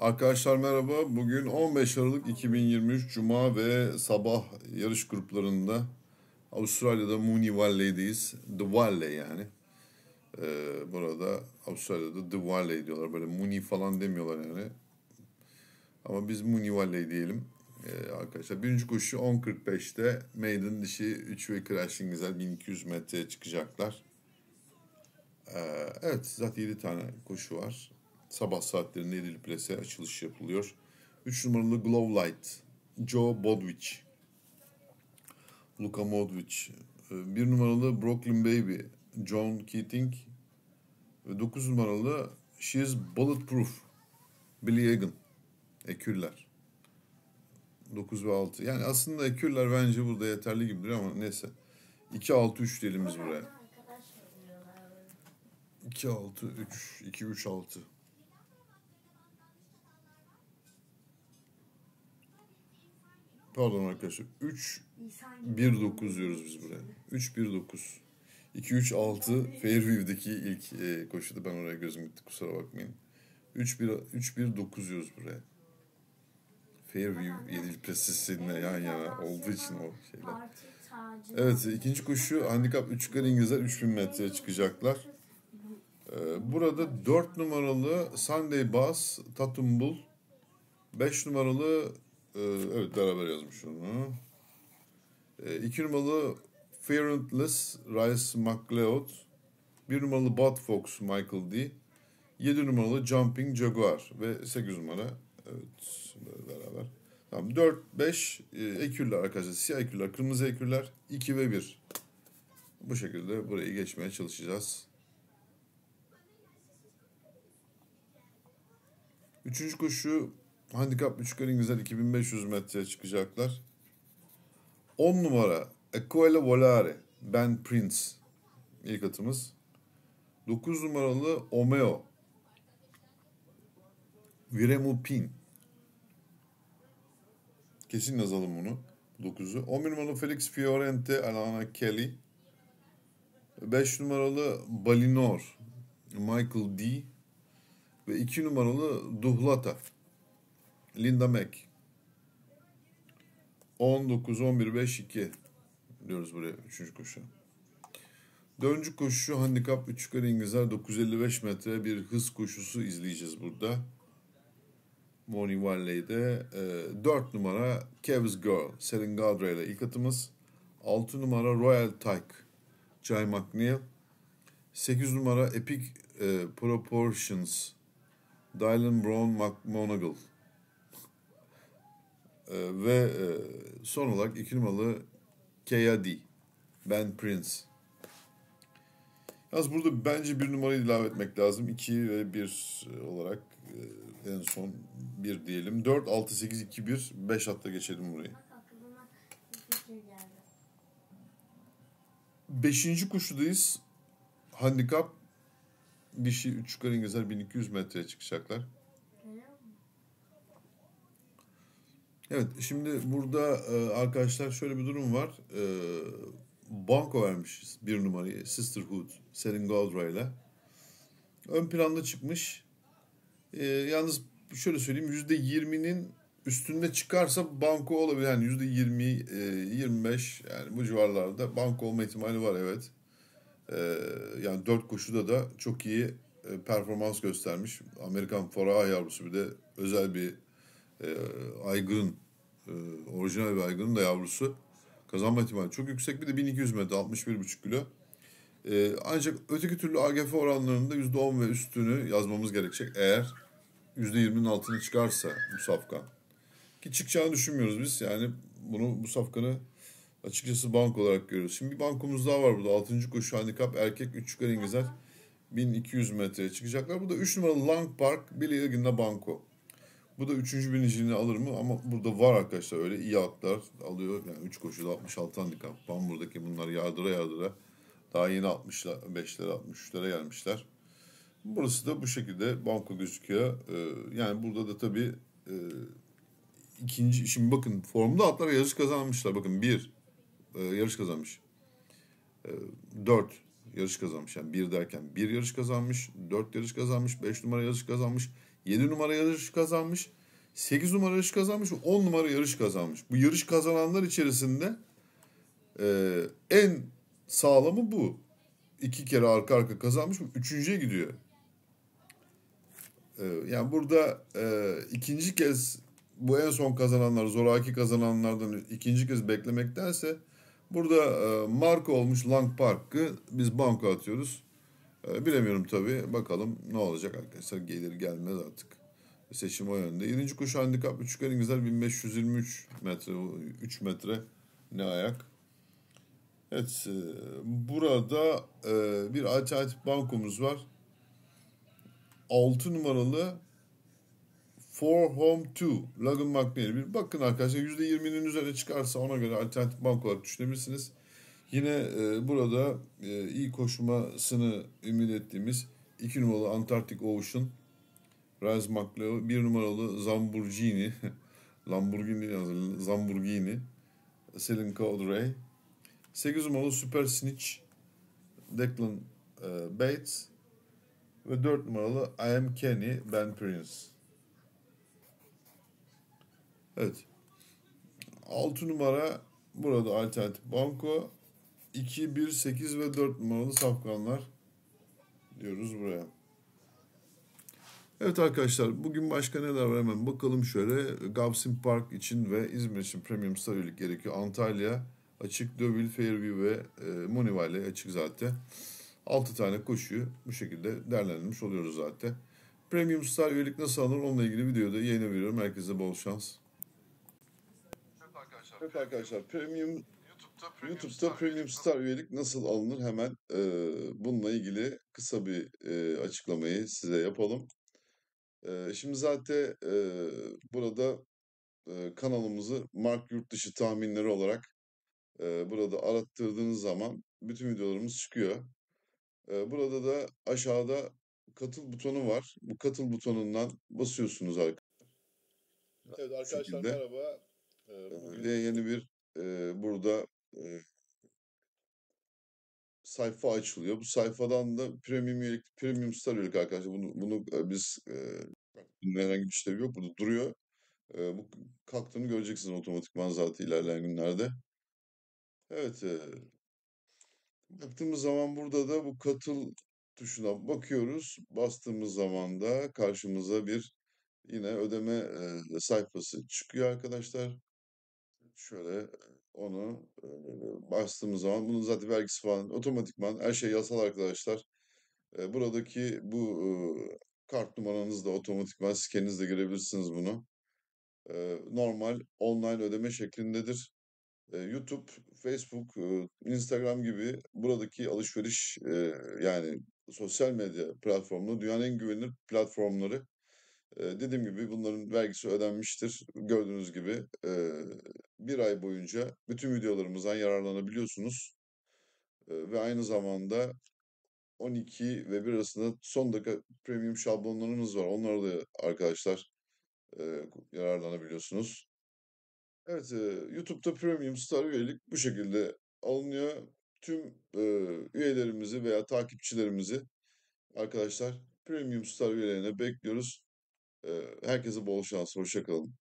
Arkadaşlar merhaba. Bugün 15 Aralık 2023 Cuma ve sabah yarış gruplarında Avustralya'da Moonee Valley'deyiz. The Valley yani. Ee, burada Avustralya'da The Valley diyorlar. Böyle Moonee falan demiyorlar yani. Ama biz Moonee Valley diyelim. Ee, arkadaşlar birinci koşu 10.45'te Maiden dişi 3 ve Crashing Güzel 1200 metreye çıkacaklar. Ee, evet zaten 7 tane koşu var. Sabah saatlerinde Lidl Ples'e açılış yapılıyor. 3 numaralı Glow Light, Joe Bodwich, Luka Modric, 1 ee, numaralı Brooklyn Baby, John Keating, 9 numaralı She's Bulletproof, Billy Egan, Eküller. 9 ve 6. Yani aslında Eküller bence burada yeterli gibi duruyor ama neyse. 2, 6, 3 diyelim biz buraya. 2, 6, 3, 2, 3, 6. Pardon arkadaşlar. 3 1 9 diyoruz biz buraya. 3 1 9. 2 3 6 Fairview'deki ilk e, koşuda ben oraya gözüm gitti kusura bakmayın. 3 1 3 1 9 diyoruz buraya. Fairview Yedil Prestisi'ninle yan yana olduğu için o şeyler. Evet ikinci koşu handikap 3'lükler İngilizler 3000 metreye çıkacaklar. Ee, burada 4 numaralı Sunday Bass Tatumbul 5 numaralı ee, evet beraber yazmış onu. Ee, iki numaralı Fearless Rice McLeod. Bir numaralı Bud Fox Michael D. Yedi numaralı Jumping Jaguar. Ve sekiz numara. Evet beraber. Tamam dört beş e, eküller arkadaşlar. Siyah eküller, kırmızı eküller iki ve bir Bu şekilde burayı geçmeye çalışacağız. Üçüncü koşu Handikap 3'ler güzel 2500 metreye çıkacaklar. 10 numara Equele Volare Ben Prince ilk atımız. 9 numaralı Omeo Viremupin Kesin yazalım bunu. 9'u. 11 numaralı Felix Fiorente Alana Kelly. 5 numaralı Balinor Michael D. Ve 2 numaralı Duhlata. Linda Mac. 19, 11, 5, 2 diyoruz buraya üçüncü koşu. Dördüncü koşu handikap 3 yukarı İngilizler 955 metre bir hız koşusu izleyeceğiz burada. Morning Valley'de e, numara Kev's Girl, Selin Galdra ile ilk atımız. 6 numara Royal Tyke, Jay McNeil. 8 numara Epic e, Proportions, Dylan Brown McMonagle. Ee, ve e, son olarak iki numaralı K.A.D. Ben Prince. Yalnız burada bence bir numarayı ilave etmek lazım. 2 ve 1 e, olarak e, en son 1 diyelim. 4, 6, 8, 2, 1, 5 hatta geçelim burayı. Şey Beşinci koşudayız. Handikap dişi şey, 3 yukarı İngilizler 1200 metreye çıkacaklar. Evet şimdi burada e, arkadaşlar şöyle bir durum var. E, banko vermişiz bir numarayı Sisterhood Selin Gaudra ile. Ön planda çıkmış. E, yalnız şöyle söyleyeyim yüzde yirminin üstünde çıkarsa banko olabilir. Yani yüzde yirmi, e, yirmi beş yani bu civarlarda banko olma ihtimali var evet. yani dört koşuda da çok iyi performans göstermiş. Amerikan Faraha yavrusu bir de özel bir e, ee, aygırın e, orijinal bir aygırın da yavrusu kazanma ihtimali çok yüksek. Bir de 1200 metre 61,5 kilo. E, ancak öteki türlü AGF oranlarında %10 ve üstünü yazmamız gerekecek. Eğer %20'nin altını çıkarsa bu safkan. Ki çıkacağını düşünmüyoruz biz. Yani bunu bu safkanı açıkçası bank olarak görüyoruz. Şimdi bir bankumuz daha var burada. 6. koşu handikap erkek 3 yukarı İngilizler 1200 metreye çıkacaklar. Bu da 3 numaralı Lang Park Billy Ilgin'de banko. Bu da üçüncü binicini alır mı? Ama burada var arkadaşlar öyle iyi atlar alıyor. Yani 3 koşuda 66 handikap. Ben buradaki bunlar yardıra yardıra daha yeni 65'lere 63'lere gelmişler. Burası da bu şekilde banko gözüküyor. Ee, yani burada da tabii e, ikinci şimdi bakın formda atlar yarış kazanmışlar. Bakın bir e, yarış kazanmış. E, dört yarış kazanmış. Yani bir derken bir yarış kazanmış. Dört yarış kazanmış. Beş numara yarış kazanmış. 7 numara yarış kazanmış. 8 numara yarış kazanmış ve 10 numara yarış kazanmış. Bu yarış kazananlar içerisinde e, en sağlamı bu. İki kere arka arka kazanmış. Üçüncüye gidiyor. E, yani burada e, ikinci kez bu en son kazananlar, zoraki kazananlardan ikinci kez beklemektense burada e, marka olmuş Lang Park'ı biz banka atıyoruz. Ee, bilemiyorum tabii. Bakalım ne olacak arkadaşlar. Gelir gelmez artık. Seçim o yönde. 7. kuş handikap 3 İngilizler 1523 metre 3 metre ne ayak. Evet e, burada e, bir alternatif bankomuz var. 6 numaralı For Home 2 Logan McNair. Bir bakın arkadaşlar %20'nin üzerine çıkarsa ona göre alternatif bank olarak düşünebilirsiniz. Yine e, burada e, iyi koşmasını ümit ettiğimiz 2 numaralı Antarktik Ocean, Rez McLeod, 1 numaralı Zamburgini, Lamborghini yazılı, Zamburgini, Selin Codray, 8 numaralı Super Snitch, Declan e, Bates ve 4 numaralı I Am Kenny, Ben Prince. Evet. 6 numara burada alternatif banko. 2, 1, 8 ve 4 numaralı safkanlar diyoruz buraya. Evet arkadaşlar bugün başka neler var hemen bakalım şöyle. Gavsin Park için ve İzmir için Premium Star üyelik gerekiyor. Antalya açık, Dövil, Fairview ve e, Monivale açık zaten. 6 tane koşuyu bu şekilde derlenmiş oluyoruz zaten. Premium Star üyelik nasıl alınır onunla ilgili videoda yayına veriyorum. Herkese bol şans. Evet arkadaşlar, evet arkadaşlar Premium YouTube'da Premium, YouTube'da Star, Premium Star üyelik nasıl alınır? Hemen e, bununla ilgili kısa bir e, açıklamayı size yapalım. E, şimdi zaten e, burada e, kanalımızı Mark Yurtdışı tahminleri olarak e, burada arattırdığınız zaman bütün videolarımız çıkıyor. E, burada da aşağıda katıl butonu var. Bu katıl butonundan basıyorsunuz arkadaşlar. Evet arkadaşlar merhaba. Bugün... Yeni bir e, burada sayfa açılıyor. Bu sayfadan da premium üyelik, premium star üyelik arkadaşlar. Bunu, bunu biz e, bunun herhangi bir işlevi yok. Burada duruyor. E, bu kalktığını göreceksiniz otomatikman zaten ilerleyen günlerde. Evet. E, baktığımız zaman burada da bu katıl tuşuna bakıyoruz. Bastığımız zaman da karşımıza bir yine ödeme e, sayfası çıkıyor arkadaşlar şöyle e, onu e, bastığımız zaman bunun zaten vergisi falan otomatikman her şey yasal arkadaşlar. E, buradaki bu kart numaranızı da otomatikman skeniz de görebilirsiniz bunu. Normal online ödeme şeklindedir. YouTube, Facebook, Instagram gibi buradaki alışveriş yani sosyal medya platformları dünyanın en güvenilir platformları e, dediğim gibi bunların vergisi ödenmiştir. Gördüğünüz gibi bir ay boyunca bütün videolarımızdan yararlanabiliyorsunuz. ve aynı zamanda 12 ve 1 arasında son dakika premium şablonlarımız var. Onları da arkadaşlar yararlanabiliyorsunuz. Evet, e, YouTube'da Premium Star üyelik bu şekilde alınıyor. Tüm üyelerimizi veya takipçilerimizi arkadaşlar Premium Star üyelerine bekliyoruz. Herkese bol şans. Hoşça kalın.